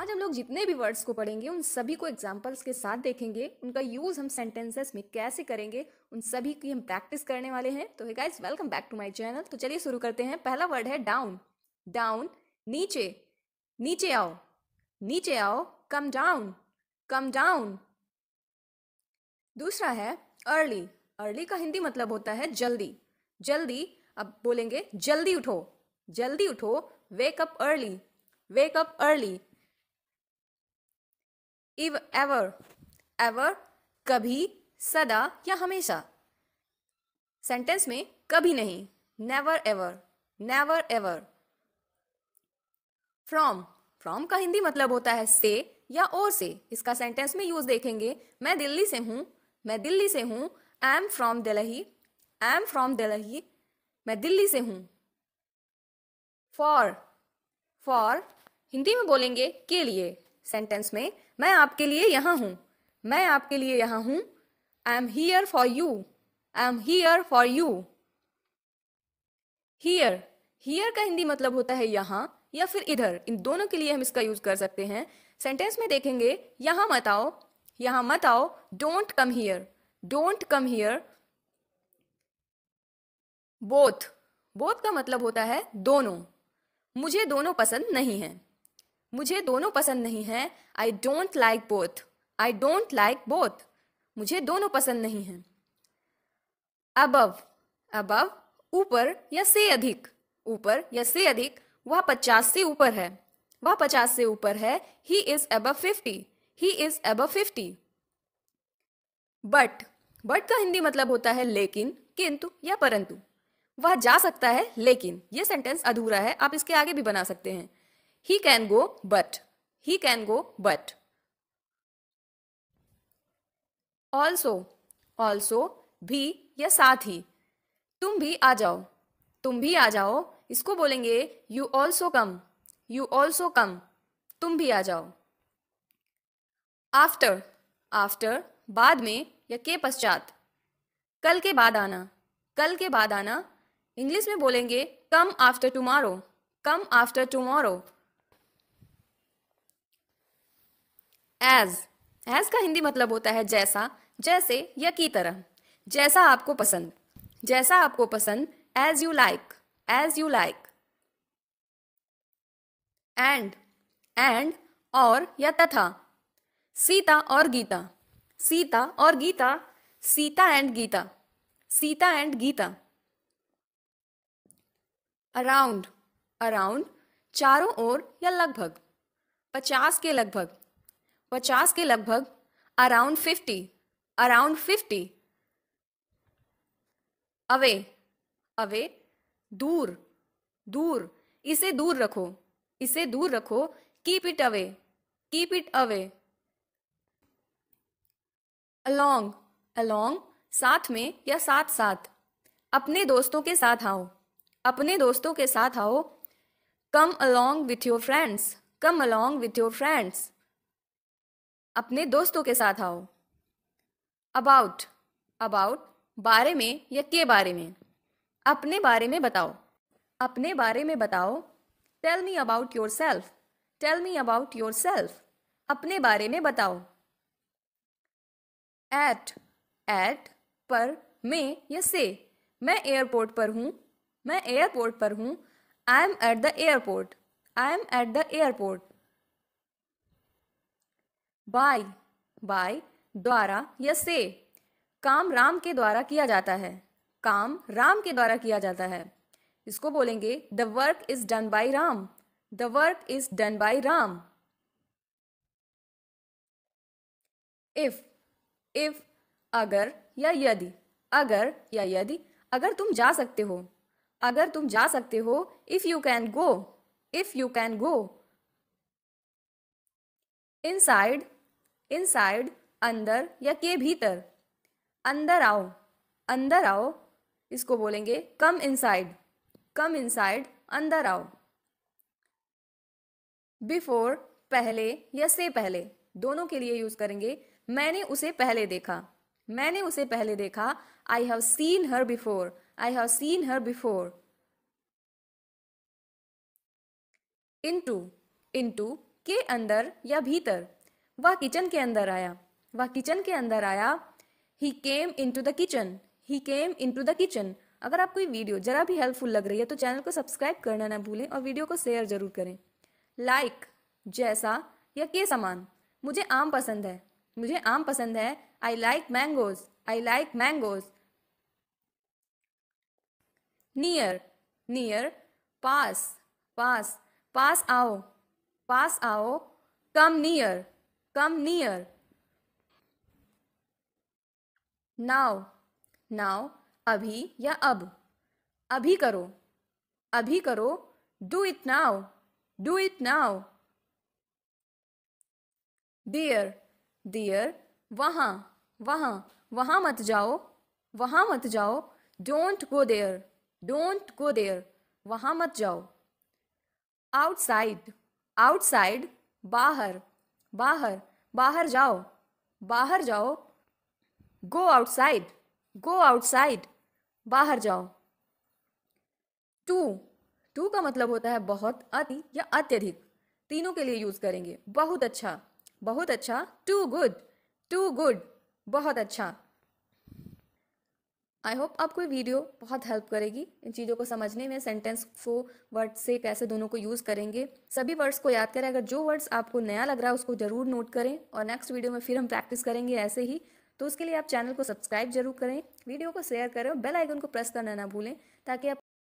आज हम लोग जितने भी वर्ड्स को पढ़ेंगे उन सभी को एग्जाम्पल्स के साथ देखेंगे उनका यूज हम सेंटेंसेस में कैसे करेंगे उन सभी की हम प्रैक्टिस करने वाले हैं तो hey guys welcome back to my channel तो चलिए शुरू करते हैं पहला वर्ड है डाउन डाउन नीचे नीचे आओ नीचे आओ कम डाउन कम डाउन दूसरा है अर्ली अर्ली का हिंदी मतलब होता है जल्दी जल्दी अब बोलेंगे जल्दी उठो जल्दी उठो वेकअप अर्ली वेकअप अर्ली इव एवर एवर कभी सदा या हमेशा सेंटेंस में कभी नहीं never ever never ever from from का हिंदी मतलब होता है से या और से इसका सेंटेंस में यूज देखेंगे मैं दिल्ली से हूं मैं दिल्ली से हूँ I am from Delhi I am from Delhi मैं दिल्ली से हूँ फॉर फॉर हिंदी में बोलेंगे के लिए सेंटेंस में मैं आपके लिए यहाँ हूँ मैं आपके लिए यहाँ हूँ I am here for you I am here for you here here का हिंदी मतलब होता है यहाँ या फिर इधर इन दोनों के लिए हम इसका यूज कर सकते हैं सेंटेंस में देखेंगे यहाँ मत आओ यहाँ मत आओ don't come here don't come here both both का मतलब होता है दोनों मुझे दोनों पसंद नहीं है मुझे दोनों पसंद नहीं है I don't like both I don't like both मुझे दोनों पसंद नहीं है अबव अबव ऊपर या से अधिक ऊपर या से अधिक वह पचास से ऊपर है वह पचास से ऊपर है he is above fifty he is above fifty but but का हिंदी मतलब होता है लेकिन किंतु या परंतु वह जा सकता है लेकिन यह सेंटेंस अधूरा है आप इसके आगे भी बना सकते हैं he can go but he can go but also also भी या साथ ही तुम भी आ जाओ तुम भी आ जाओ इसको बोलेंगे you also come you also come तुम भी आ जाओ आफ्टर आफ्टर बाद में या के पश्चात कल के बाद आना कल के बाद आना इंग्लिश में बोलेंगे come after tomorrow come after tomorrow as as का हिंदी मतलब होता है जैसा जैसे या की तरह जैसा आपको पसंद जैसा आपको पसंद as you like as you like and and और या तथा सीता और गीता सीता और Gita Sita and Gita Sita and Gita around around चारों ओर या लगभग पचास के लगभग पचास के लगभग around fifty around fifty away away दूर दूर इसे दूर रखो इसे दूर रखो keep it away keep it away along along साथ में या साथ साथ अपने दोस्तों के साथ आओ अपने दोस्तों के साथ आओ come along with your friends come along with your friends अपने दोस्तों के साथ आओ अबाउट अबाउट बारे में या के बारे में अपने बारे में बताओ अपने बारे में बताओ tell me about yourself tell me about yourself अपने बारे में बताओ एट एट पर मे या से मैं एयरपोर्ट पर हूँ मैं एयरपोर्ट पर हूँ I am at the airport I am at the airport by by द्वारा या से काम राम के द्वारा किया जाता है काम राम के द्वारा किया जाता है इसको बोलेंगे the work is done by Ram the work is done by Ram if if अगर या यदि अगर या यदि अगर तुम जा सकते हो अगर तुम जा सकते हो if you can go if you can go inside side अंदर या के भीतर अंदर आओ अंदर आओ इसको बोलेंगे कम साइड कम साइड अंदर आओ बिफोर पहले या से पहले दोनों के लिए यूज करेंगे मैंने उसे पहले देखा मैंने उसे पहले देखा I have seen her before I have seen her before in into के अंदर या भीतर वह किचन के अंदर आया वह किचन के अंदर आया he came into the kitchen he came into the kitchen अगर आपको ये वीडियो जरा भी हेल्पफुल लग रही है तो चैनल को सब्सक्राइब करना ना भूलें और वीडियो को शेयर जरूर करें लाइक like, जैसा या के समान मुझे आम पसंद है मुझे आम पसंद है I like mangoes I like mangoes near near पास पास पास आओ पास आओ come near come near Now, now, अभी या अब अभी करो अभी करो do it now do it now there there वहाँ वहां वहां मत जाओ वहां मत जाओ don't go there don't go there वहां मत जाओ आउटसाइड आउटसाइड बाहर बाहर बाहर जाओ बाहर जाओ गो आउटसाइड गो आउटसाइड बाहर जाओ टू टू का मतलब होता है बहुत अति या अत्यधिक तीनों के लिए यूज करेंगे बहुत अच्छा बहुत अच्छा टू गुड टू गुड बहुत अच्छा आई होप आपको ये वीडियो बहुत हेल्प करेगी इन चीज़ों को समझने में सेंटेंस को वर्ड से कैसे दोनों को यूज़ करेंगे सभी वर्ड्स को याद करें अगर जो वर्ड्स आपको नया लग रहा है उसको ज़रूर नोट करें और नेक्स्ट वीडियो में फिर हम प्रैक्टिस करेंगे ऐसे ही तो उसके लिए आप चैनल को सब्सक्राइब जरूर करें वीडियो को शेयर करें और बेल आइकन को प्रेस करना ना भूलें ताकि आप